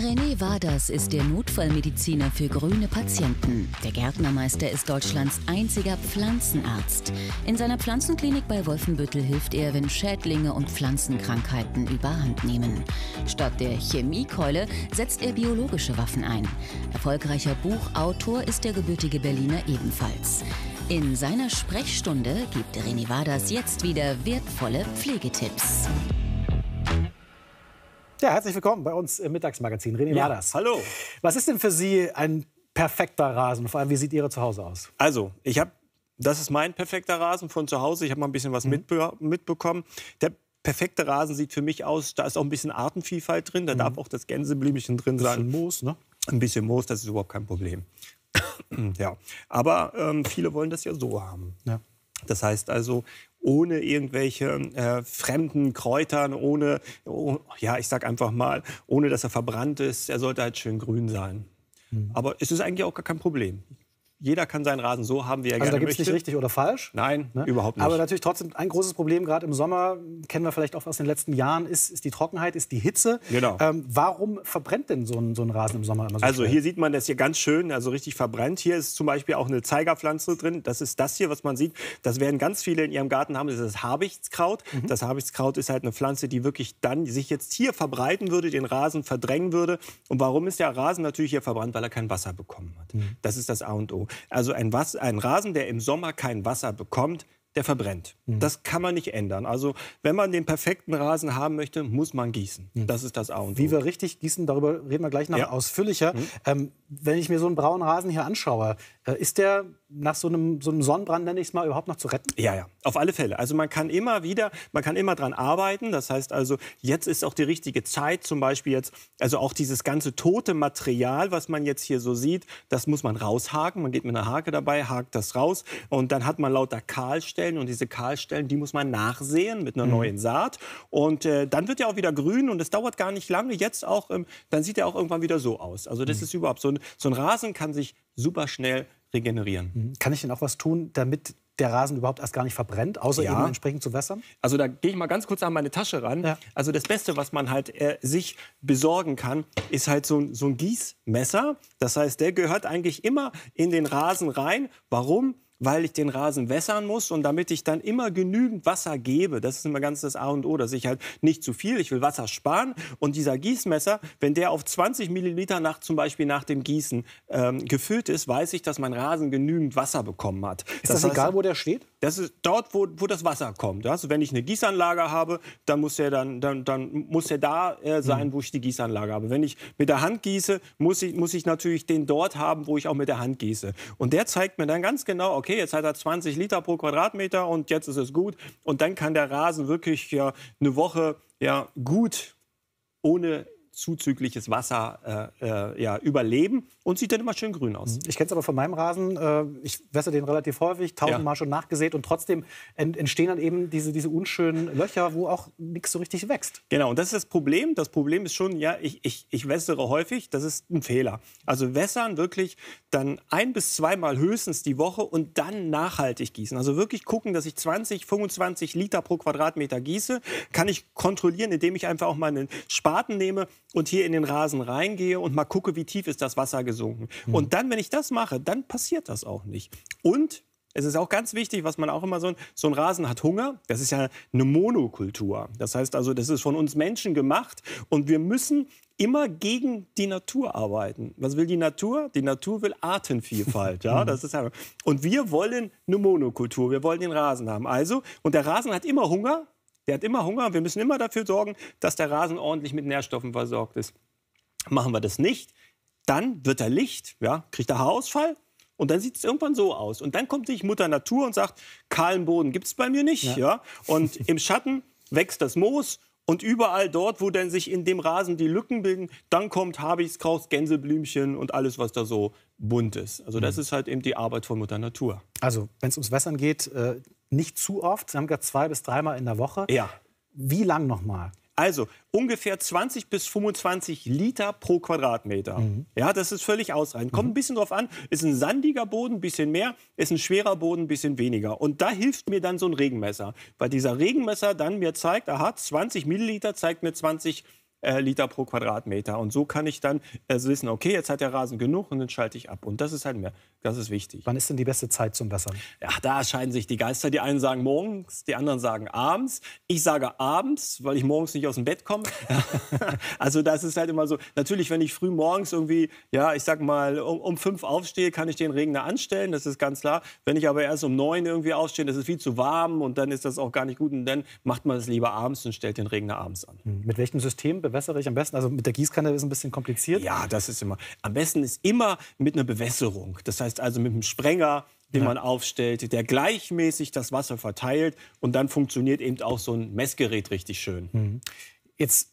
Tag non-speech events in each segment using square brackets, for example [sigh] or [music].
René Waders ist der Notfallmediziner für grüne Patienten. Der Gärtnermeister ist Deutschlands einziger Pflanzenarzt. In seiner Pflanzenklinik bei Wolfenbüttel hilft er, wenn Schädlinge und Pflanzenkrankheiten überhand nehmen. Statt der Chemiekeule setzt er biologische Waffen ein. Erfolgreicher Buchautor ist der gebürtige Berliner ebenfalls. In seiner Sprechstunde gibt René Waders jetzt wieder wertvolle Pflegetipps. Ja, herzlich willkommen bei uns im Mittagsmagazin. René ja, Ladas. Hallo. Was ist denn für Sie ein perfekter Rasen? Vor allem, wie sieht Ihre Zuhause aus? Also, ich habe, das ist mein perfekter Rasen von zu Hause. Ich habe mal ein bisschen was mhm. mitbe mitbekommen. Der perfekte Rasen sieht für mich aus, da ist auch ein bisschen Artenvielfalt drin. Da mhm. darf auch das Gänseblümchen drin sein. Ein bisschen Moos, ne? Ein bisschen Moos, das ist überhaupt kein Problem. [clears throat] ja, aber ähm, viele wollen das ja so haben. Ja. Das heißt also, ohne irgendwelche äh, fremden Kräutern, ohne, oh, ja, ich sag einfach mal, ohne dass er verbrannt ist. Er sollte halt schön grün sein. Mhm. Aber es ist eigentlich auch gar kein Problem jeder kann seinen Rasen so haben, wie er also gerne möchte. Also da gibt es nicht richtig oder falsch. Nein, ne? überhaupt nicht. Aber natürlich trotzdem ein großes Problem, gerade im Sommer, kennen wir vielleicht auch aus den letzten Jahren, ist, ist die Trockenheit, ist die Hitze. Genau. Ähm, warum verbrennt denn so ein, so ein Rasen im Sommer immer so Also schnell? hier sieht man das hier ganz schön, also richtig verbrennt. Hier ist zum Beispiel auch eine Zeigerpflanze drin. Das ist das hier, was man sieht. Das werden ganz viele in ihrem Garten haben. Das ist das Habichtskraut. Mhm. Das Habichtskraut ist halt eine Pflanze, die wirklich dann sich jetzt hier verbreiten würde, den Rasen verdrängen würde. Und warum ist der Rasen natürlich hier verbrannt? Weil er kein Wasser bekommen hat. Mhm. Das ist das A und O. Also ein, Was ein Rasen, der im Sommer kein Wasser bekommt, der verbrennt. Mhm. Das kann man nicht ändern. Also wenn man den perfekten Rasen haben möchte, muss man gießen. Mhm. Das ist das A und O. Wie wir richtig gießen, darüber reden wir gleich noch ja. ausführlicher. Mhm. Ähm, wenn ich mir so einen braunen Rasen hier anschaue, äh, ist der nach so einem, so einem Sonnenbrand, nenne ich es mal, überhaupt noch zu retten? Ja, ja, auf alle Fälle. Also man kann immer wieder, man kann immer dran arbeiten. Das heißt also, jetzt ist auch die richtige Zeit, zum Beispiel jetzt, also auch dieses ganze tote Material, was man jetzt hier so sieht, das muss man raushaken. Man geht mit einer Hake dabei, hakt das raus und dann hat man lauter Kahlstellen und diese Kahlstellen, die muss man nachsehen mit einer mhm. neuen Saat. Und äh, dann wird er auch wieder grün und es dauert gar nicht lange. Jetzt auch, ähm, dann sieht er auch irgendwann wieder so aus. Also das mhm. ist überhaupt so so ein Rasen kann sich super schnell regenerieren. Mhm. Kann ich denn auch was tun, damit der Rasen überhaupt erst gar nicht verbrennt, außer ja. eben entsprechend zu wässern? Also da gehe ich mal ganz kurz an meine Tasche ran. Ja. Also das Beste, was man halt äh, sich besorgen kann, ist halt so so ein Gießmesser. Das heißt, der gehört eigentlich immer in den Rasen rein. Warum? weil ich den Rasen wässern muss und damit ich dann immer genügend Wasser gebe. Das ist immer ganz das A und O, dass ich halt nicht zu viel, ich will Wasser sparen. Und dieser Gießmesser, wenn der auf 20 Milliliter nach zum Beispiel nach dem Gießen ähm, gefüllt ist, weiß ich, dass mein Rasen genügend Wasser bekommen hat. Ist das, das heißt, egal, wo der steht? Das ist dort, wo, wo das Wasser kommt. Also wenn ich eine Gießanlage habe, dann muss er, dann, dann, dann muss er da äh, sein, mhm. wo ich die Gießanlage habe. Wenn ich mit der Hand gieße, muss ich, muss ich natürlich den dort haben, wo ich auch mit der Hand gieße. Und der zeigt mir dann ganz genau, okay, jetzt hat er 20 Liter pro Quadratmeter und jetzt ist es gut. Und dann kann der Rasen wirklich ja, eine Woche ja, gut ohne zuzügliches Wasser äh, äh, ja, überleben und sieht dann immer schön grün aus. Ich kenne es aber von meinem Rasen. Äh, ich wässere den relativ häufig, tausendmal ja. schon nachgesät und trotzdem entstehen dann eben diese, diese unschönen Löcher, wo auch nichts so richtig wächst. Genau, und das ist das Problem. Das Problem ist schon, ja, ich, ich, ich wässere häufig, das ist ein Fehler. Also wässern wirklich dann ein bis zweimal höchstens die Woche und dann nachhaltig gießen. Also wirklich gucken, dass ich 20, 25 Liter pro Quadratmeter gieße. Kann ich kontrollieren, indem ich einfach auch mal einen Spaten nehme und hier in den Rasen reingehe und mal gucke, wie tief ist das Wasser gesunken. Mhm. Und dann, wenn ich das mache, dann passiert das auch nicht. Und es ist auch ganz wichtig, was man auch immer so, so ein Rasen hat Hunger. Das ist ja eine Monokultur. Das heißt also, das ist von uns Menschen gemacht und wir müssen immer gegen die Natur arbeiten. Was will die Natur? Die Natur will Artenvielfalt, ja, [laughs] mhm. das ist ja. Und wir wollen eine Monokultur. Wir wollen den Rasen haben. Also und der Rasen hat immer Hunger, der hat immer Hunger. Wir müssen immer dafür sorgen, dass der Rasen ordentlich mit Nährstoffen versorgt ist. Machen wir das nicht, dann wird er Licht, ja, kriegt er Haarausfall, und dann sieht es irgendwann so aus. Und dann kommt sich Mutter Natur und sagt, kahlen Boden gibt es bei mir nicht. Ja. ja. Und im Schatten wächst das Moos. Und überall dort, wo dann sich in dem Rasen die Lücken bilden, dann kommt Habichtstrauß, Gänseblümchen und alles, was da so bunt ist. Also das mhm. ist halt eben die Arbeit von Mutter Natur. Also wenn es ums Wässern geht, äh, nicht zu oft. Sie haben gerade zwei bis dreimal in der Woche. Ja. Wie lang nochmal? Also ungefähr 20 bis 25 Liter pro Quadratmeter. Mhm. Ja, das ist völlig ausreichend. Kommt mhm. ein bisschen drauf an, ist ein sandiger Boden, ein bisschen mehr, ist ein schwerer Boden, ein bisschen weniger. Und da hilft mir dann so ein Regenmesser, weil dieser Regenmesser dann mir zeigt, aha, 20 Milliliter zeigt mir 20 äh, Liter pro Quadratmeter. Und so kann ich dann äh, wissen, okay, jetzt hat der Rasen genug und dann schalte ich ab. Und das ist halt mehr, das ist wichtig. Wann ist denn die beste Zeit zum Wässern? Ja, da scheiden sich die Geister. Die einen sagen morgens, die anderen sagen abends. Ich sage abends, weil ich morgens nicht aus dem Bett komme. [laughs] also das ist halt immer so. Natürlich, wenn ich früh morgens irgendwie, ja, ich sag mal, um, um fünf aufstehe, kann ich den Regner anstellen, das ist ganz klar. Wenn ich aber erst um neun irgendwie aufstehe, das ist viel zu warm und dann ist das auch gar nicht gut. Und dann macht man es lieber abends und stellt den Regner abends an. Hm, mit welchem System bewässere ich am besten? Also mit der Gießkanne ist ein bisschen kompliziert. Ja, das ist immer. Am besten ist immer mit einer Bewässerung. Das heißt also mit einem Sprenger, den ja. man aufstellt, der gleichmäßig das Wasser verteilt und dann funktioniert eben auch so ein Messgerät richtig schön. Mhm. Jetzt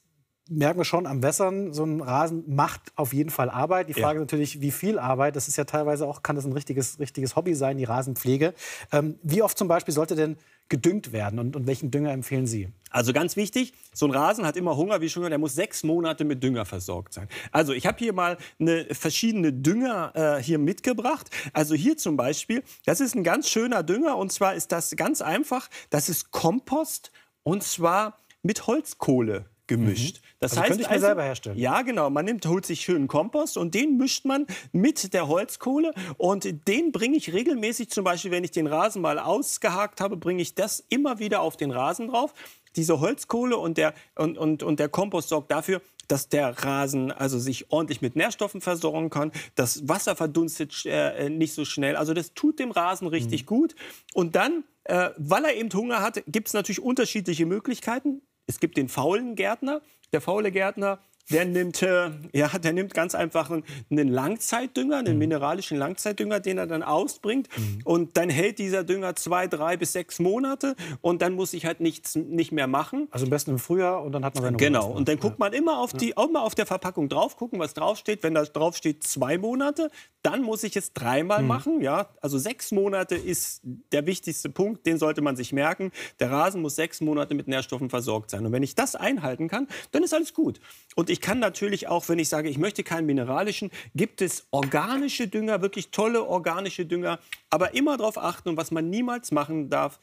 merken wir schon, am Wässern, so ein Rasen macht auf jeden Fall Arbeit. Die Frage ja. ist natürlich, wie viel Arbeit. Das ist ja teilweise auch, kann das ein richtiges, richtiges Hobby sein, die Rasenpflege. Ähm, wie oft zum Beispiel sollte denn gedüngt werden und, und, welchen Dünger empfehlen Sie? Also ganz wichtig, so ein Rasen hat immer Hunger, wie schon gesagt, der muss sechs Monate mit Dünger versorgt sein. Also ich habe hier mal eine, verschiedene Dünger äh, hier mitgebracht. Also hier zum Beispiel, das ist ein ganz schöner Dünger und zwar ist das ganz einfach, das ist Kompost und zwar mit Holzkohle gemischt. Mhm. Das also heißt, könnte ich mir also, selber herstellen. Ja, genau. Man nimmt, holt sich schönen Kompost und den mischt man mit der Holzkohle und den bringe ich regelmäßig, zum Beispiel, wenn ich den Rasen mal ausgehakt habe, bringe ich das immer wieder auf den Rasen drauf. Diese Holzkohle und der, und, und, und der Kompost sorgt dafür, dass der Rasen also sich ordentlich mit Nährstoffen versorgen kann, das Wasser verdunstet äh, nicht so schnell. Also das tut dem Rasen richtig mhm. gut. Und dann, äh, weil er eben Hunger hat, gibt es natürlich unterschiedliche Möglichkeiten es gibt den faulen Gärtner. Der faule Gärtner der nimmt, äh, ja, der nimmt ganz einfach einen, Langzeitdünger, einen mhm. mineralischen Langzeitdünger, den er dann ausbringt. Mhm. Und dann hält dieser Dünger zwei, drei bis sechs Monate. Und dann muss ich halt nichts nicht mehr machen. Also am besten im Frühjahr und dann hat man seine Genau. Und dann guckt man immer auf, die, auch mal auf der Verpackung drauf, gucken, was draufsteht. Wenn da draufsteht zwei Monate, dann muss ich es dreimal mhm. machen. Ja? Also sechs Monate ist der wichtigste Punkt, den sollte man sich merken. Der Rasen muss sechs Monate mit Nährstoffen versorgt sein. Und wenn ich das einhalten kann, dann ist alles gut. Und ich ich kann natürlich auch, wenn ich sage, ich möchte keinen mineralischen, gibt es organische Dünger, wirklich tolle organische Dünger. Aber immer darauf achten und was man niemals machen darf,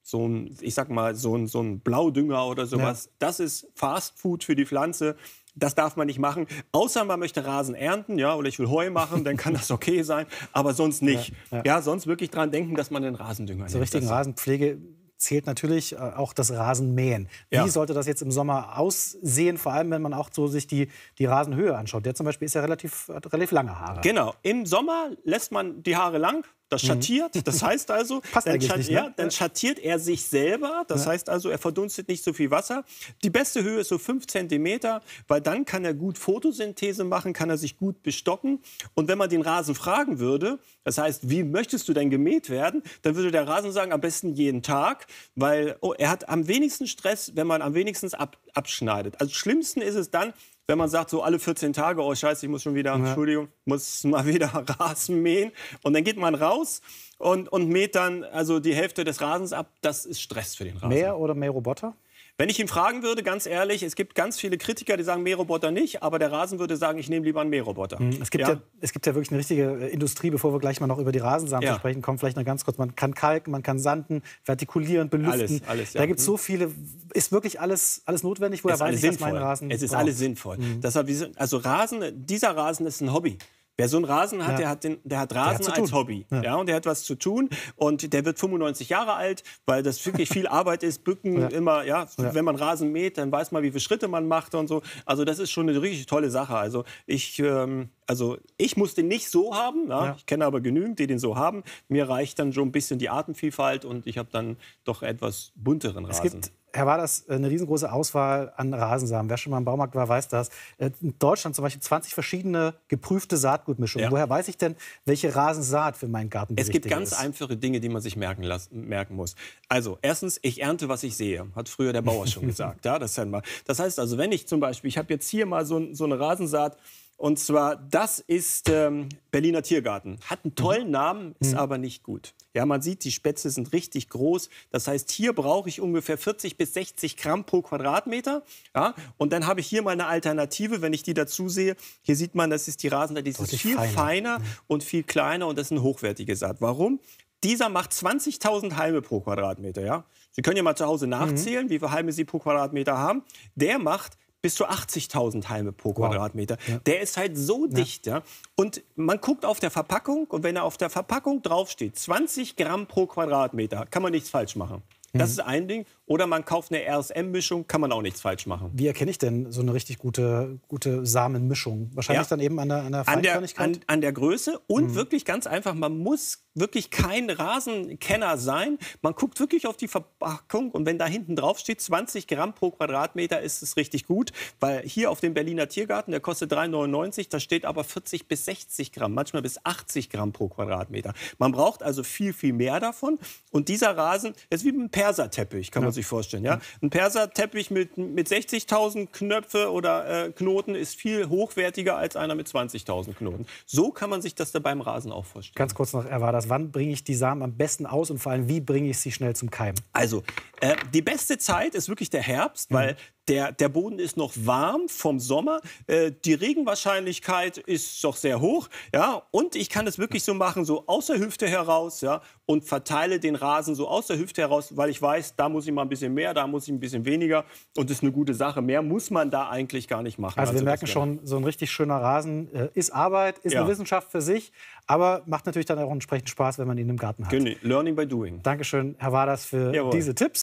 so ein, ich sag mal, so ein, so ein Blaudünger oder sowas, ja. das ist Fast Food für die Pflanze. Das darf man nicht machen. Außer man möchte Rasen ernten, ja, oder ich will Heu machen, dann kann das okay sein, aber sonst nicht. Ja, ja. ja sonst wirklich dran denken, dass man den Rasendünger nimmt. So richtigen Rasenpflege zählt natürlich äh, auch das Rasenmähen. Wie ja. sollte das jetzt im Sommer aussehen, vor allem wenn man auch so sich die, die Rasenhöhe anschaut? Der zum Beispiel ist ja relativ, relativ lange Haare. Genau, im Sommer lässt man die Haare lang, das mhm. schattiert, das heißt also, [laughs] Passt dann, schatt, nicht, ne? ja, dann schattiert er sich selber, das ja. heißt also, er verdunstet nicht so viel Wasser. Die beste Höhe ist so 5 cm, weil dann kann er gut Photosynthese machen, kann er sich gut bestocken. Und wenn man den Rasen fragen würde, das heißt, wie möchtest du denn gemäht werden, dann würde der Rasen sagen, am besten jeden Tag, weil oh, er hat am wenigsten Stress, wenn man am wenigsten ab, abschneidet. Also schlimmsten ist es dann, wenn man sagt, so alle 14 Tage, oh scheiße, ich muss schon wieder, ja. Entschuldigung, muss mal wieder [laughs] Rasen mähen. Und dann geht man raus und, und mäht dann also die Hälfte des Rasens ab. Das ist Stress für den Rasen. Mehr oder mehr Roboter? Wenn ich ihn fragen würde, ganz ehrlich, es gibt ganz viele Kritiker, die sagen Mähroboter nicht, aber der Rasen würde sagen, ich nehme lieber einen Mähroboter. Mhm. Es, gibt ja. ja. es gibt ja wirklich eine richtige äh, Industrie, bevor wir gleich mal noch über die Rasensamen ja. sprechen kommen, vielleicht noch ganz kurz. Man kann kalken, man kann sanden, vertikulieren, belüften. Alles, alles, ja. Da gibt es so mhm. viele, ist wirklich alles, alles notwendig, woher weiß ich, sinnvoll. dass mein Rasen Es ist braucht. alles sinnvoll. Mhm. Deshalb, also Rasen, dieser Rasen ist ein Hobby. Wer so einen Rasen hat, ja. der, hat den, der hat Rasen der hat als Hobby. Ja. ja. und der hat was zu tun und der wird 95 Jahre alt, weil das wirklich viel Arbeit ist. Bücken ja. immer, ja, wenn man Rasen mäht, dann weiß man, wie viele Schritte man macht und so. Also das ist schon eine richtig tolle Sache. Also ich, ähm, also ich muss den nicht so haben. Ich kenne aber genügend, die den so haben. Mir reicht dann schon ein bisschen die Artenvielfalt und ich habe dann doch etwas bunteren Rasen. Herr das äh, eine riesengroße Auswahl an Rasensamen. Wer schon mal im Baumarkt war, weiß das. Äh, in Deutschland zum Beispiel 20 verschiedene geprüfte Saatgutmischungen. Ja. Woher weiß ich denn, welche Rasensaat für meinen Garten ist? Es gibt ganz ist? einfache Dinge, die man sich merken, lassen, merken muss. Also, erstens, ich ernte, was ich sehe. Hat früher der Bauer schon [laughs] gesagt. ja, das, das heißt also, wenn ich zum Beispiel, ich habe jetzt hier mal so, so eine Rasensaat, und zwar, das ist ähm, Berliner Tiergarten. Hat einen mhm. tollen mhm. Namen, ist mhm. aber nicht gut. Ja, man sieht, die Spätze sind richtig groß. Das heißt, hier brauche ich ungefähr 40 bis 60 Gramm pro Quadratmeter. Ja, und dann habe ich hier meine Alternative, wenn ich die dazu sehe. Hier sieht man, das ist die Rasen, die ist viel feiner, feiner mhm. und viel kleiner und das ist eine hochwertige Saat. Warum? Dieser macht 20.000 Halme pro Quadratmeter. Ja? Sie können ja mal zu Hause mhm. nachzählen, wie viele Halme Sie pro Quadratmeter haben. Der macht bis zu 80.000 Halme pro Quadratmeter. Ja. Der ist halt so dicht. Ja? Und man guckt auf der Verpackung und wenn er auf der Verpackung draufsteht, 20 Gramm pro Quadratmeter, kann man nichts falsch machen. Das mhm. ist ein Ding. Oder man kauft eine RSM-Mischung, kann man auch nichts falsch machen. Wie erkenne ich denn so eine richtig gute, gute Samenmischung? Wahrscheinlich ja. dann eben an der, an der Feinkörnigkeit? An der, an, an der Größe und mhm. wirklich ganz einfach, man muss wirklich kein Rasenkenner sein. Man guckt wirklich auf die Verpackung und wenn da hinten drauf steht 20 Gramm pro Quadratmeter, ist es richtig gut, weil hier auf dem Berliner Tiergarten, der kostet 3,99, da steht aber 40 bis 60 Gramm, manchmal bis 80 Gramm pro Quadratmeter. Man braucht also viel, viel mehr davon und dieser Rasen ist wie ein Perserteppich, kann ja. man sich vorstellen. Ja? Mhm. Ein Perserteppich mit, mit 60.000 Knöpfe oder äh, Knoten ist viel hochwertiger als einer mit 20.000 Knoten. So kann man sich das da beim Rasen auch vorstellen. Ganz kurz noch, er war das Wann bringe ich die Samen am besten aus und vor allem, wie bringe ich sie schnell zum Keimen? Also, äh, die beste Zeit ist wirklich der Herbst, mhm. weil der, der Boden ist noch warm vom Sommer, äh, die Regenwahrscheinlichkeit ist doch sehr hoch, ja, und ich kann es wirklich so machen, so aus der Hüfte heraus, ja, und verteile den Rasen so aus der Hüfte heraus, weil ich weiß, da muss ich mal ein bisschen mehr, da muss ich ein bisschen weniger und das ist eine gute Sache. Mehr muss man da eigentlich gar nicht machen. Also, also wir merken schon, so ein richtig schöner Rasen äh, ist Arbeit, ist ja. eine Wissenschaft für sich, aber macht natürlich dann auch entsprechend Spaß, wenn man ihn im Garten hat. Genau. Learning by doing. Dankeschön, Herr Waders, für Jawohl. diese Tipps.